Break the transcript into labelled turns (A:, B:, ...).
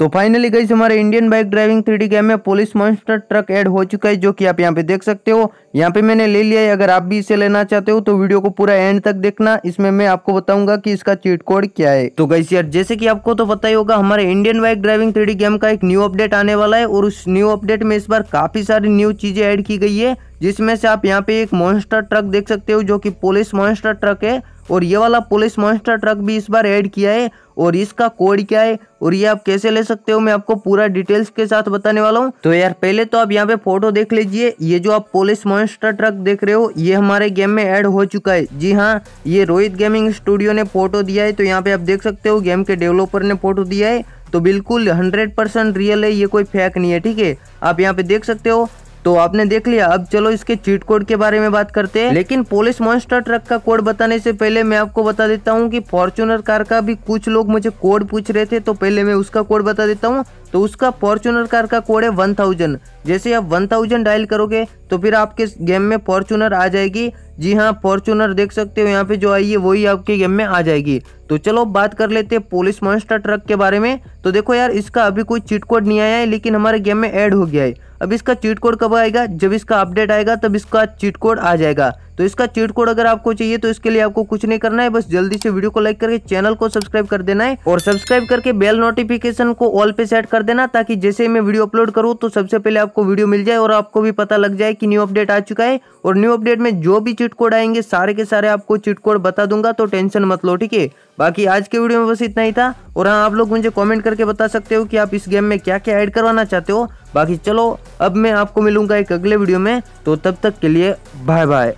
A: तो फाइनली गई हमारे Indian bike driving three game में पुलिस मॉन्स्टर ट्रक ऐड हो चुका है जो कि आप यहाँ पे देख सकते हो यहाँ पे मैंने ले लिया है अगर आप भी इसे लेना चाहते हो तो वीडियो को पूरा एंड तक देखना इसमें मैं आपको बताऊंगा कि इसका चीट कोड क्या है तो गई यार जैसे कि आपको तो पता ही होगा हमारे Indian bike driving three game का एक न्यू अपडेट आने वाला है और उस न्यू अपडेट में इस बार काफी सारी न्यू चीजें ऐड की गई है जिसमें से आप यहाँ पे एक मॉन्स्टर ट्रक देख सकते हो जो कि पुलिस मॉन्स्टर ट्रक है और ये वाला पुलिस मॉन्स्टर ट्रक भी इस बार ऐड किया है और इसका कोड क्या है और ये आप कैसे ले सकते हो मैं आपको पूरा डिटेल्स के साथ बताने वाला हूँ तो यार पहले तो आप यहाँ पे फोटो देख लीजिए ये जो आप पुलिस मॉन्स्टर ट्रक देख रहे हो ये हमारे गेम में ऐड हो चुका है जी हाँ ये रोहित गेमिंग स्टूडियो ने फोटो दिया है तो यहाँ पे आप देख सकते हो गेम के डेवलपर ने फोटो दिया है तो बिल्कुल हंड्रेड परसेंट रियल है ये कोई फेक नहीं है ठीक है आप यहाँ पे देख सकते हो तो आपने देख लिया अब चलो इसके चीट कोड के बारे में बात करते हैं लेकिन पोलिस मॉन्स्टर ट्रक का कोड बताने से पहले मैं आपको बता देता हूँ कि फॉर्चुनर कार का भी कुछ लोग मुझे कोड पूछ रहे थे तो पहले मैं उसका कोड बता देता हूँ तो उसका फॉर्चूनर कार का कोड है वन थाउजेंड जैसे आप वन थाउजेंड डायल करोगे तो फिर आपके गेम में फॉर्चूनर आ जाएगी जी हाँ फॉर्चूनर देख सकते हो यहाँ पे जो आई है वही आपके गेम में आ जाएगी तो चलो बात कर लेते हैं पुलिस मॉन्स्टर ट्रक के बारे में तो देखो यार इसका अभी कोई चीट कोड नहीं आया है लेकिन हमारे गेम में ऐड हो गया है अब इसका चीट कोड कब आएगा जब इसका अपडेट आएगा तब इसका चीट कोड आ जाएगा तो इसका चीट कोड अगर आपको चाहिए तो इसके लिए आपको कुछ नहीं करना है बस जल्दी से वीडियो को लाइक करके चैनल को सब्सक्राइब कर देना है और सब्सक्राइब करके बेल नोटिफिकेशन को ऑल पे सेट कर देना ताकि जैसे मैं वीडियो अपलोड करूँ तो सबसे पहले आपको वीडियो मिल जाए और आपको भी पता लग जाए कि न्यू अपडेट आ चुका है और न्यू अपडेट में जो भी चिट कोड आएंगे सारे के सारे आपको चिट कोड बता दूंगा तो टेंशन मत लो ठीक है बाकी आज के वीडियो में बस इतना ही था और हाँ आप लोग मुझे कमेंट करके बता सकते हो कि आप इस गेम में क्या क्या ऐड करवाना चाहते हो बाकी चलो अब मैं आपको मिलूंगा एक अगले वीडियो में तो तब तक के लिए बाय बाय